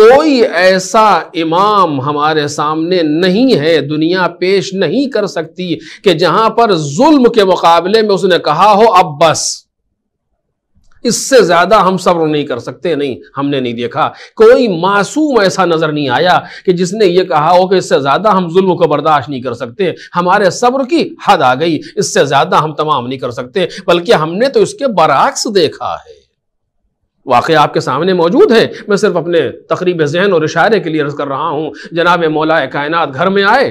कोई ऐसा इमाम हमारे सामने नहीं है दुनिया पेश नहीं कर सकती कि जहां पर जुल्म के मुकाबले में उसने कहा हो अब बस इससे ज्यादा हम सब्र नहीं कर सकते नहीं हमने नहीं देखा कोई मासूम ऐसा नजर नहीं आया कि जिसने ये कहा हो कि इससे ज्यादा हम जुल्म को बर्दाश्त नहीं कर सकते हमारे सब्र की हद आ गई इससे ज्यादा हम तमाम नहीं कर सकते बल्कि हमने तो इसके बरक्स देखा है वाक़ आपके सामने मौजूद है मैं सिर्फ अपने तकरीब जहन और इशारे के लिए अर्ज कर रहा हूँ जनाब मौला कायनात घर में आए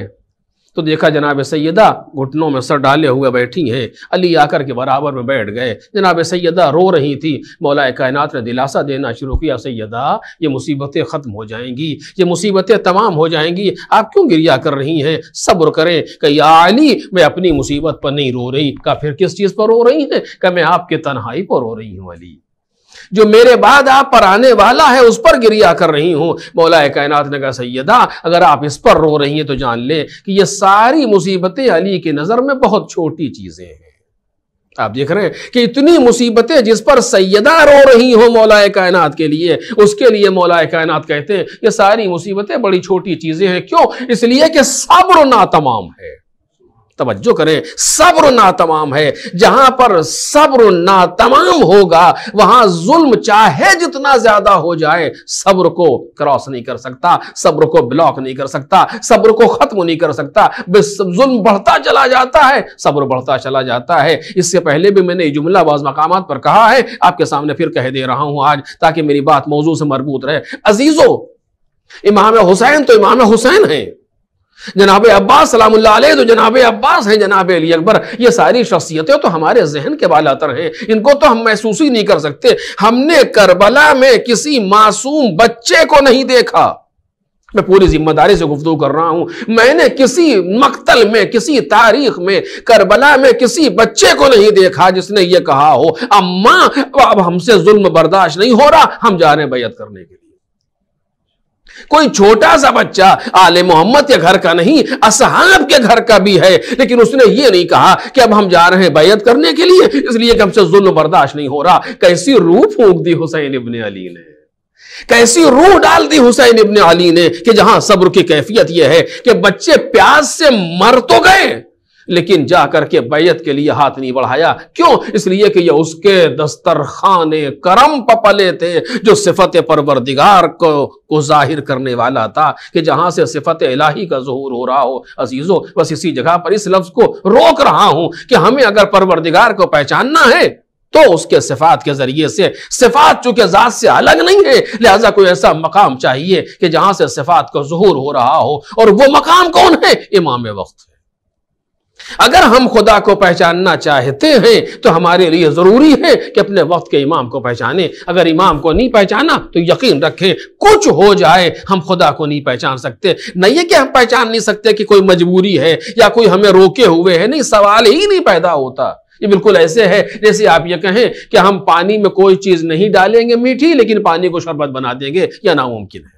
तो देखा जनाब सैदा घुटनों में सर डाले हुए बैठी हैं अली आकर के बराबर में बैठ गए जनाब सैदा रो रही थी मौला कायनात ने दिलासा देना शुरू किया सैदा ये मुसीबतें ख़त्म हो जाएंगी ये मुसीबतें तमाम हो जाएंगी आप क्यों गिरिया कर रही हैं सब्र करें कि या अली मैं अपनी मुसीबत पर नहीं रो रही का फिर किस चीज़ पर रो रही हैं क्या मैं आपके तनहाई पर रो रही हूँ अली जो मेरे बाद आप पर आने वाला है उस पर गिरिया कर रही हूं मौलाए कायनात ने कहा सैदा अगर आप इस पर रो रही हैं तो जान लें कि ये सारी मुसीबतें अली की नज़र में बहुत छोटी चीज़ें हैं आप देख रहे हैं कि इतनी मुसीबतें जिस पर सैदा रो रही हो मौलाए कायनात के लिए उसके लिए मौलाए कायनात कहते हैं ये सारी मुसीबतें बड़ी छोटी चीज़ें हैं क्यों इसलिए कि सब्र तमाम है तवज्जो करें सब्र ना तमाम है जहां पर सब्र ना तमाम होगा वहां जुल्म चाहे जितना ज्यादा हो जाए सब्र को क्रॉस नहीं कर सकता सब्र को ब्लॉक नहीं कर सकता सब्र को खत्म नहीं कर सकता जुल्म बढ़ता चला जाता है सब्र बढ़ता चला जाता है इससे पहले भी मैंने जुमला बाज मकाम पर कहा है आपके सामने फिर कह दे रहा हूं आज ताकि मेरी बात मौजू से मरबूत रहे अजीजों इमाम हुसैन तो इमाम हुसैन है जनाब अब्बास सलाम तो जनाब अब्बास हैं जनाब अली अकबर ये सारी शख्सियतें तो हमारे जहन के बाला हैं इनको तो हम महसूस ही नहीं कर सकते हमने करबला में किसी मासूम बच्चे को नहीं देखा मैं पूरी जिम्मेदारी से गुफ्तु कर रहा हूं मैंने किसी मकतल में किसी तारीख में करबला में किसी बच्चे को नहीं देखा जिसने ये कहा हो अम्मा अब हमसे जुल्म बर्दाश्त नहीं हो रहा हम जा रहे हैं बैत करने के लिए कोई छोटा सा बच्चा आले मोहम्मद के घर का नहीं असहाब के घर का भी है लेकिन उसने ये नहीं कहा कि अब हम जा रहे हैं बैत करने के लिए इसलिए कि हमसे जुल्म बर्दाश्त नहीं हो रहा कैसी रूह फूक दी हुसैन इबन अली ने कैसी रूह डाल दी हुसैन इबन अली ने कि जहां सब्र की कैफियत यह है कि बच्चे प्यास से मर तो गए लेकिन जा करके बैत के लिए हाथ नहीं बढ़ाया क्यों इसलिए कि यह उसके दस्तरखान करम पपले थे जो सिफत परवरदिगार को को जाहिर करने वाला था कि जहां से सिफत इलाही का जहूर हो रहा हो अजीज़ो बस इसी जगह पर इस लफ्ज़ को रोक रहा हूं कि हमें अगर परवरदिगार को पहचानना है तो उसके सिफात के जरिए से सिफात चूंकि ज़ात से अलग नहीं है लिहाजा कोई ऐसा मकाम चाहिए कि जहां से सिफात का जहूर हो रहा हो और वो मकाम कौन है इमाम वक्त है अगर हम खुदा को पहचानना चाहते हैं तो हमारे लिए ज़रूरी है कि अपने वक्त के इमाम को पहचाने अगर इमाम को नहीं पहचाना तो यकीन रखें कुछ हो जाए हम खुदा को नहीं पहचान सकते नहीं है कि हम पहचान नहीं सकते कि कोई मजबूरी है या कोई हमें रोके हुए है नहीं सवाल ही नहीं पैदा होता ये बिल्कुल ऐसे है जैसे आप ये कहें कि हम पानी में कोई चीज़ नहीं डालेंगे मीठी लेकिन पानी को शरबत बना देंगे यह नामुमकिन है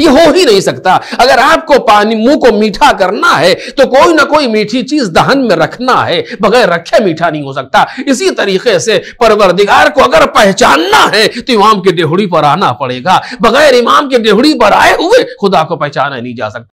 ये हो ही नहीं सकता अगर आपको पानी मुंह को मीठा करना है तो कोई ना कोई मीठी चीज दहन में रखना है बगैर रखे मीठा नहीं हो सकता इसी तरीके से परवरदिगार को अगर पहचानना है तो इमाम की डेहड़ी पर आना पड़ेगा बगैर इमाम के डेहड़ी पर आए हुए खुदा को पहचाना नहीं जा सकता